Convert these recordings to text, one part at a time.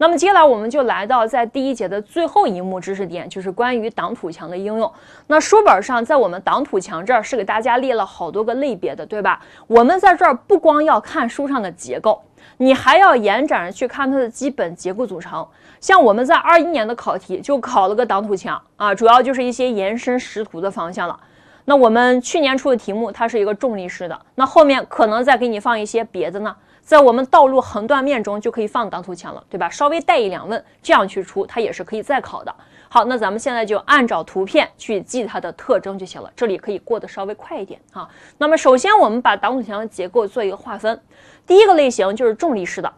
那么接下来我们就来到在第一节的最后一幕知识点，就是关于挡土墙的应用。那书本上在我们挡土墙这儿是给大家列了好多个类别的，对吧？我们在这儿不光要看书上的结构，你还要延展着去看它的基本结构组成。像我们在二一年的考题就考了个挡土墙啊，主要就是一些延伸识图的方向了。那我们去年出的题目它是一个重力式的，那后面可能再给你放一些别的呢。在我们道路横断面中就可以放挡土墙了，对吧？稍微带一两问，这样去出它也是可以再考的。好，那咱们现在就按照图片去记它的特征就行了。这里可以过得稍微快一点啊。那么首先我们把挡土墙的结构做一个划分，第一个类型就是重力式的，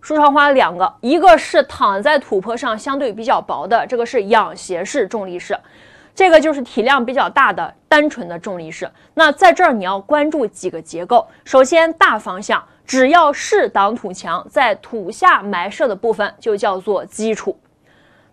书上画了两个，一个是躺在土坡上相对比较薄的，这个是仰斜式重力式，这个就是体量比较大的单纯的重力式。那在这儿你要关注几个结构，首先大方向。只要是挡土墙在土下埋设的部分就叫做基础，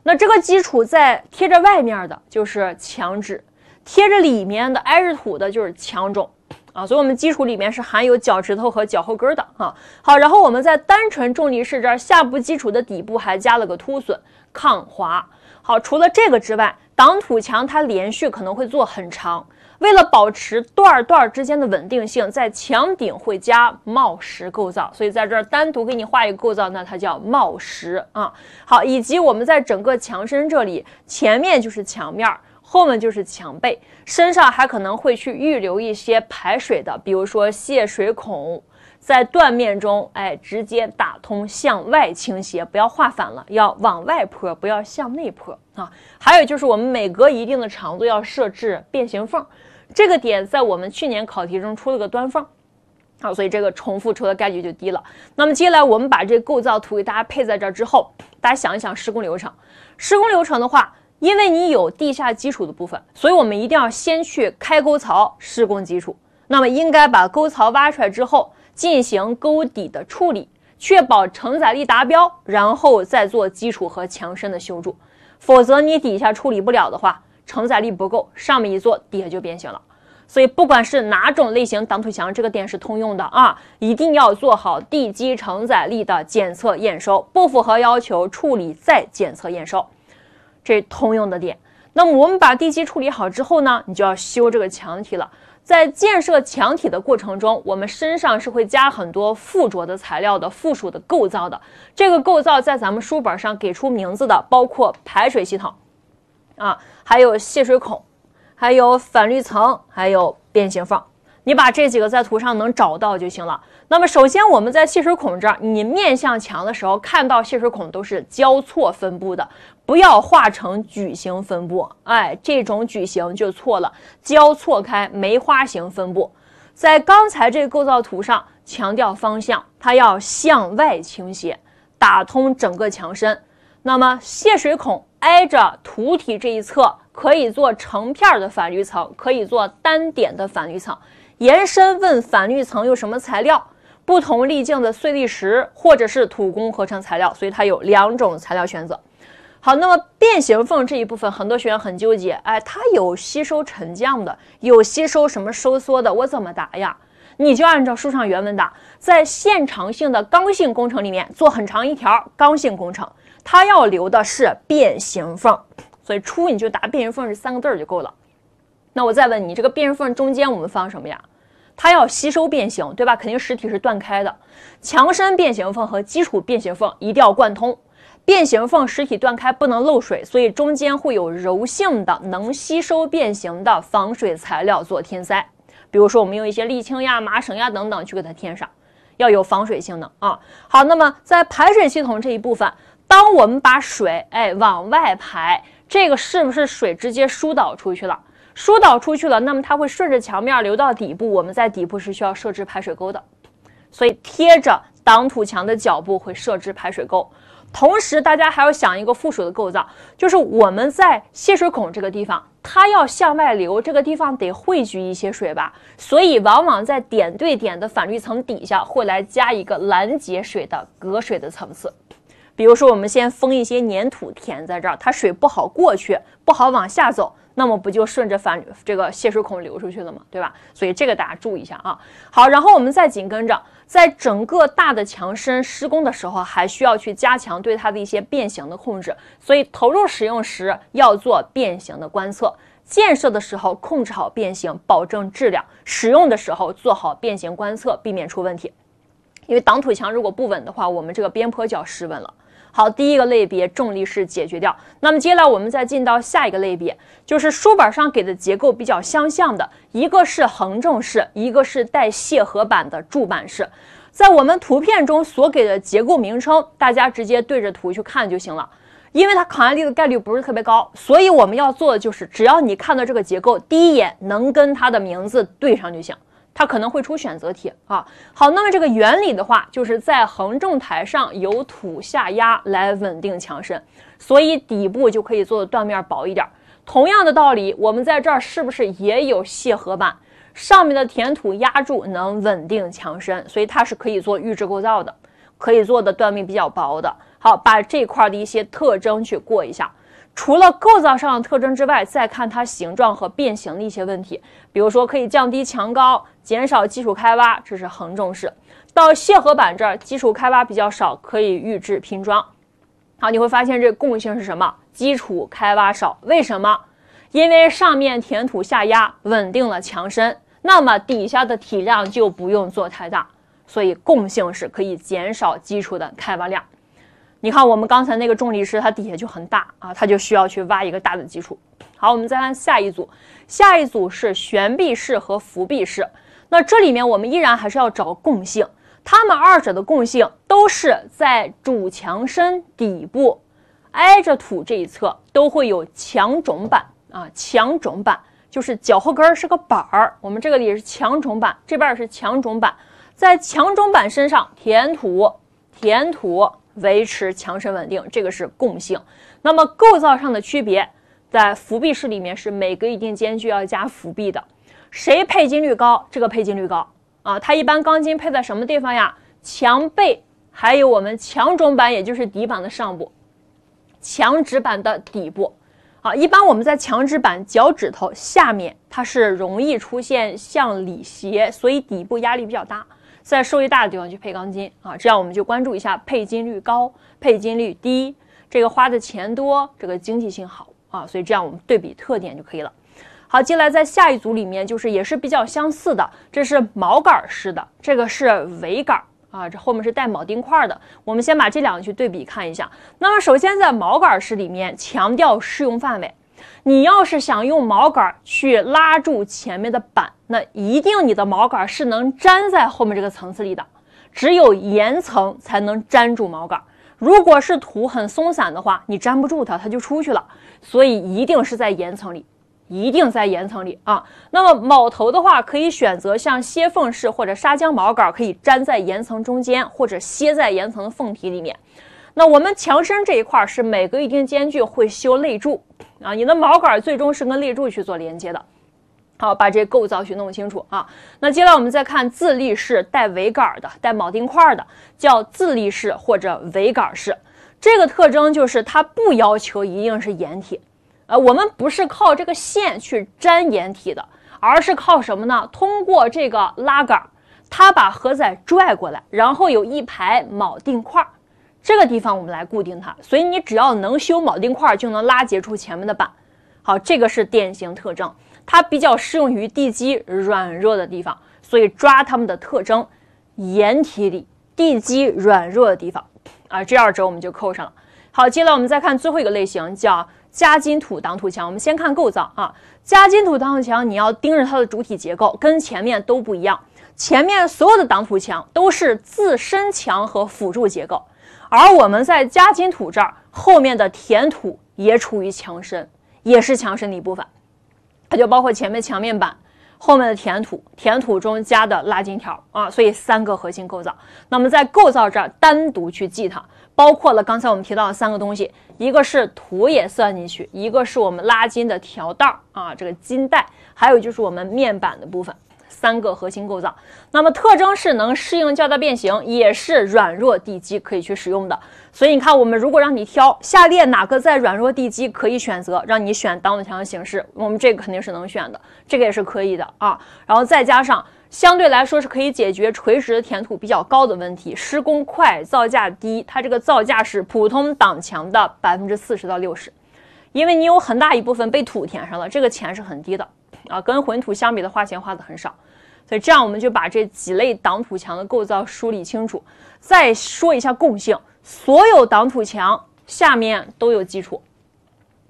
那这个基础在贴着外面的就是墙纸，贴着里面的挨着土的就是墙种啊，所以我们基础里面是含有脚趾头和脚后跟的啊。好，然后我们在单纯重力式这儿下部基础的底部还加了个凸笋，抗滑。好，除了这个之外，挡土墙它连续可能会做很长。为了保持段儿段儿之间的稳定性，在墙顶会加冒石构造，所以在这儿单独给你画一个构造，那它叫冒石啊。好，以及我们在整个墙身这里，前面就是墙面，后面就是墙背，身上还可能会去预留一些排水的，比如说泄水孔，在断面中，哎，直接打通向外倾斜，不要画反了，要往外坡，不要向内坡啊。还有就是我们每隔一定的长度要设置变形缝。这个点在我们去年考题中出了个端缝，好，所以这个重复抽的概率就低了。那么接下来我们把这构造图给大家配在这之后，大家想一想施工流程。施工流程的话，因为你有地下基础的部分，所以我们一定要先去开沟槽施工基础。那么应该把沟槽挖出来之后，进行沟底的处理，确保承载力达标，然后再做基础和墙身的修筑。否则你底下处理不了的话，承载力不够，上面一做底下就变形了。所以，不管是哪种类型挡土墙，这个点是通用的啊，一定要做好地基承载力的检测验收，不符合要求处理再检测验收，这通用的点。那么，我们把地基处理好之后呢，你就要修这个墙体了。在建设墙体的过程中，我们身上是会加很多附着的材料的附属的构造的。这个构造在咱们书本上给出名字的，包括排水系统，啊，还有泄水孔。还有反滤层，还有变形缝，你把这几个在图上能找到就行了。那么，首先我们在泄水孔这儿，你面向墙的时候，看到泄水孔都是交错分布的，不要画成矩形分布。哎，这种矩形就错了，交错开梅花形分布。在刚才这个构造图上强调方向，它要向外倾斜，打通整个墙身。那么泄水孔挨着土体这一侧。可以做成片的反滤层，可以做单点的反滤层。延伸问反滤层用什么材料？不同粒径的碎砾石，或者是土工合成材料。所以它有两种材料选择。好，那么变形缝这一部分，很多学员很纠结，哎，它有吸收沉降的，有吸收什么收缩的，我怎么答呀？你就按照书上原文答，在现长性的刚性工程里面做很长一条刚性工程，它要留的是变形缝。所以出你就答变形缝是三个字儿就够了。那我再问你，这个变形缝中间我们放什么呀？它要吸收变形，对吧？肯定实体是断开的。墙身变形缝和基础变形缝一定要贯通。变形缝实体断开不能漏水，所以中间会有柔性的、能吸收变形的防水材料做填塞。比如说我们用一些沥青呀、麻绳呀等等去给它填上，要有防水性能啊。好，那么在排水系统这一部分，当我们把水哎往外排。这个是不是水直接疏导出去了？疏导出去了，那么它会顺着墙面流到底部。我们在底部是需要设置排水沟的，所以贴着挡土墙的脚部会设置排水沟。同时，大家还要想一个附属的构造，就是我们在泄水孔这个地方，它要向外流，这个地方得汇聚一些水吧？所以，往往在点对点的反滤层底下会来加一个拦截水的隔水的层次。比如说，我们先封一些粘土填在这儿，它水不好过去，不好往下走，那么不就顺着反这个泄水孔流出去了吗？对吧？所以这个大家注意一下啊。好，然后我们再紧跟着，在整个大的墙身施工的时候，还需要去加强对它的一些变形的控制。所以投入使用时要做变形的观测，建设的时候控制好变形，保证质量；使用的时候做好变形观测，避免出问题。因为挡土墙如果不稳的话，我们这个边坡就要失稳了。好，第一个类别重力式解决掉。那么接下来我们再进到下一个类别，就是书本上给的结构比较相像的，一个是横正式，一个是带卸荷板的柱板式。在我们图片中所给的结构名称，大家直接对着图去看就行了。因为它考案例的概率不是特别高，所以我们要做的就是，只要你看到这个结构，第一眼能跟它的名字对上就行。它可能会出选择题啊，好，那么这个原理的话，就是在横重台上由土下压来稳定墙身，所以底部就可以做的断面薄一点。同样的道理，我们在这儿是不是也有泄合板，上面的填土压住能稳定墙身，所以它是可以做预制构造的，可以做的断面比较薄的。好，把这块的一些特征去过一下。除了构造上的特征之外，再看它形状和变形的一些问题。比如说，可以降低墙高，减少基础开挖，这是横重式。到泄荷板这儿，基础开挖比较少，可以预制拼装。好，你会发现这共性是什么？基础开挖少，为什么？因为上面填土下压稳定了墙身，那么底下的体量就不用做太大，所以共性是可以减少基础的开挖量。你看，我们刚才那个重力是它底下就很大啊，它就需要去挖一个大的基础。好，我们再看下一组，下一组是悬臂式和浮壁式。那这里面我们依然还是要找共性，它们二者的共性都是在主墙身底部挨着土这一侧都会有墙种板啊。墙种板就是脚后跟是个板儿，我们这个里是墙种板，这边也是墙种板，在墙种板身上填土，填土。维持强身稳定，这个是共性。那么构造上的区别，在浮壁式里面是每隔一定间距要加浮壁的。谁配筋率高，这个配筋率高啊？它一般钢筋配在什么地方呀？墙背，还有我们墙种板，也就是底板的上部，墙纸板的底部。啊，一般我们在墙纸板脚趾头下面，它是容易出现向里斜，所以底部压力比较大。在受益大的地方去配钢筋啊，这样我们就关注一下配筋率高、配筋率低，这个花的钱多，这个经济性好啊，所以这样我们对比特点就可以了。好，接下来在下一组里面，就是也是比较相似的，这是锚杆式的，这个是尾杆啊，这后面是带铆钉块的。我们先把这两个去对比看一下。那么首先在锚杆式里面，强调适用范围。你要是想用锚杆去拉住前面的板，那一定你的锚杆是能粘在后面这个层次里的。只有岩层才能粘住锚杆。如果是土很松散的话，你粘不住它，它就出去了。所以一定是在岩层里，一定在岩层里啊。那么锚头的话，可以选择像楔缝式或者砂浆锚杆，可以粘在岩层中间或者楔在岩层的缝体里面。那我们墙身这一块是每隔一定间距会修肋柱。啊，你的锚杆最终是跟立柱去做连接的。好，把这构造去弄清楚啊。那接下来我们再看自立式带尾杆的、带铆钉块的，叫自立式或者尾杆式。这个特征就是它不要求一定是掩体，呃，我们不是靠这个线去粘掩体的，而是靠什么呢？通过这个拉杆，它把荷载拽过来，然后有一排铆钉块。这个地方我们来固定它，所以你只要能修铆钉块，就能拉结出前面的板。好，这个是典型特征，它比较适用于地基软弱的地方，所以抓它们的特征：掩体里、地基软弱的地方。啊，这二者我们就扣上了。好，接下来我们再看最后一个类型，叫加筋土挡土墙。我们先看构造啊，加筋土挡土墙你要盯着它的主体结构，跟前面都不一样。前面所有的挡土墙都是自身墙和辅助结构。而我们在加筋土这儿后面的填土也处于强身，也是强身的一部分，它就包括前面墙面板后面的填土，填土中加的拉筋条啊，所以三个核心构造。那么在构造这儿单独去记它，包括了刚才我们提到的三个东西，一个是土也算进去，一个是我们拉筋的条带啊，这个筋带，还有就是我们面板的部分。三个核心构造，那么特征是能适应较大变形，也是软弱地基可以去使用的。所以你看，我们如果让你挑下列哪个在软弱地基可以选择，让你选挡土墙的形式，我们这个肯定是能选的，这个也是可以的啊。然后再加上相对来说是可以解决垂直填土比较高的问题，施工快，造价低，它这个造价是普通挡墙的百分之四十到六十，因为你有很大一部分被土填上了，这个钱是很低的。啊，跟混土相比的花钱花的很少，所以这样我们就把这几类挡土墙的构造梳理清楚。再说一下共性，所有挡土墙下面都有基础，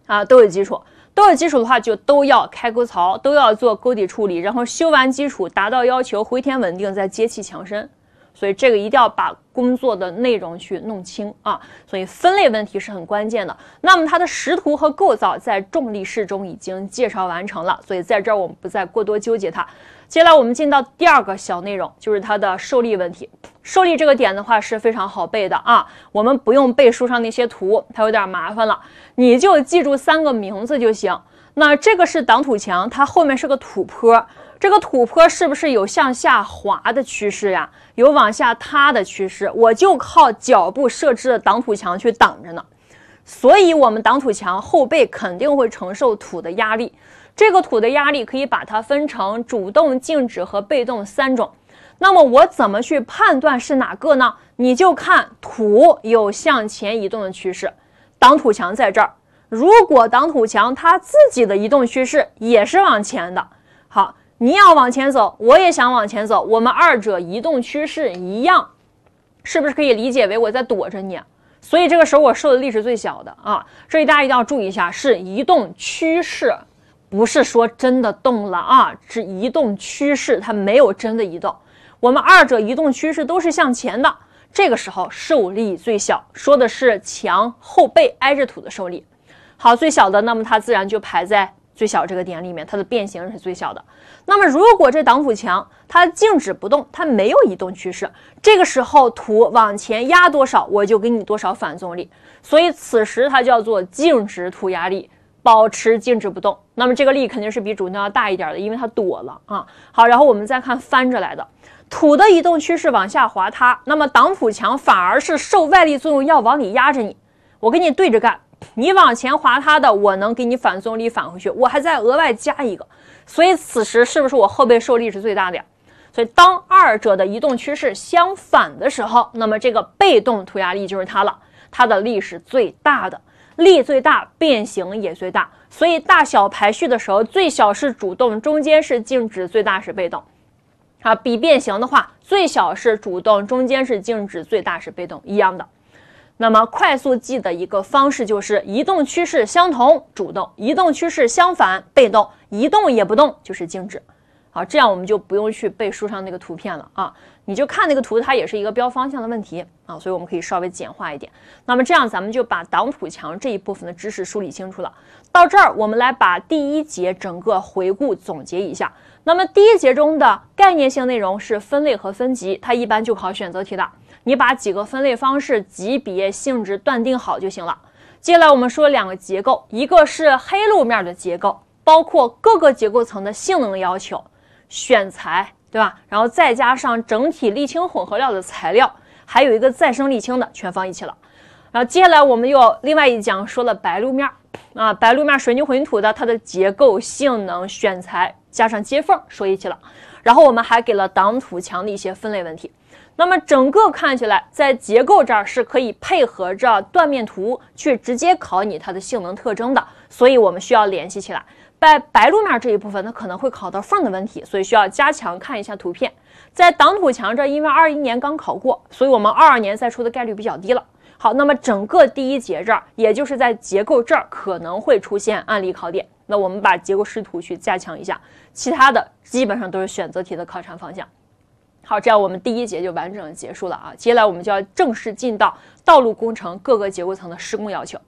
啊，都有基础，都有基础的话，就都要开沟槽，都要做沟底处理，然后修完基础达到要求，回填稳定，再接砌墙身。所以这个一定要把工作的内容去弄清啊，所以分类问题是很关键的。那么它的识图和构造在重力式中已经介绍完成了，所以在这儿我们不再过多纠结它。接下来我们进到第二个小内容，就是它的受力问题。受力这个点的话是非常好背的啊，我们不用背书上那些图，它有点麻烦了，你就记住三个名字就行。那这个是挡土墙，它后面是个土坡。这个土坡是不是有向下滑的趋势呀？有往下塌的趋势，我就靠脚步设置的挡土墙去挡着呢。所以，我们挡土墙后背肯定会承受土的压力。这个土的压力可以把它分成主动静止和被动三种。那么，我怎么去判断是哪个呢？你就看土有向前移动的趋势，挡土墙在这儿。如果挡土墙它自己的移动趋势也是往前的，好。你要往前走，我也想往前走，我们二者移动趋势一样，是不是可以理解为我在躲着你？所以这个时候我受的力是最小的啊！所以大家一定要注意一下，是移动趋势，不是说真的动了啊！是移动趋势，它没有真的移动。我们二者移动趋势都是向前的，这个时候受力最小，说的是墙后背挨着土的受力。好，最小的，那么它自然就排在。最小这个点里面，它的变形是最小的。那么，如果这挡土墙它静止不动，它没有移动趋势，这个时候土往前压多少，我就给你多少反作用力。所以此时它叫做静止土压力，保持静止不动。那么这个力肯定是比主动要大一点的，因为它躲了啊。好，然后我们再看翻着来的土的移动趋势往下滑塌，那么挡土墙反而是受外力作用要往里压着你，我给你对着干。你往前滑它的，我能给你反作用力返回去，我还再额外加一个，所以此时是不是我后背受力是最大的呀？所以当二者的移动趋势相反的时候，那么这个被动涂压力就是它了，它的力是最大的，力最大变形也最大，所以大小排序的时候，最小是主动，中间是静止，最大是被动。啊，比变形的话，最小是主动，中间是静止，最大是被动，一样的。那么快速记的一个方式就是，移动趋势相同主动，移动趋势相反被动，移动也不动就是静止。好，这样我们就不用去背书上那个图片了啊，你就看那个图，它也是一个标方向的问题啊，所以我们可以稍微简化一点。那么这样咱们就把挡土墙这一部分的知识梳理清楚了。到这儿，我们来把第一节整个回顾总结一下。那么第一节中的概念性内容是分类和分级，它一般就考选择题的。你把几个分类方式、级别、性质断定好就行了。接下来我们说两个结构，一个是黑路面的结构，包括各个结构层的性能要求、选材，对吧？然后再加上整体沥青混合料的材料，还有一个再生沥青的，全放一起了。然后接下来我们又另外一讲说了白路面，啊，白路面水泥混凝土的它的结构性能、选材，加上接缝说一起了。然后我们还给了挡土墙的一些分类问题。那么整个看起来，在结构这儿是可以配合着断面图去直接考你它的性能特征的，所以我们需要联系起来。在白路面这一部分，它可能会考到缝的问题，所以需要加强看一下图片。在挡土墙这儿，因为二一年刚考过，所以我们二二年再出的概率比较低了。好，那么整个第一节这儿，也就是在结构这儿可能会出现案例考点，那我们把结构视图去加强一下，其他的基本上都是选择题的考察方向。好，这样我们第一节就完整的结束了啊！接下来我们就要正式进到道路工程各个结构层的施工要求。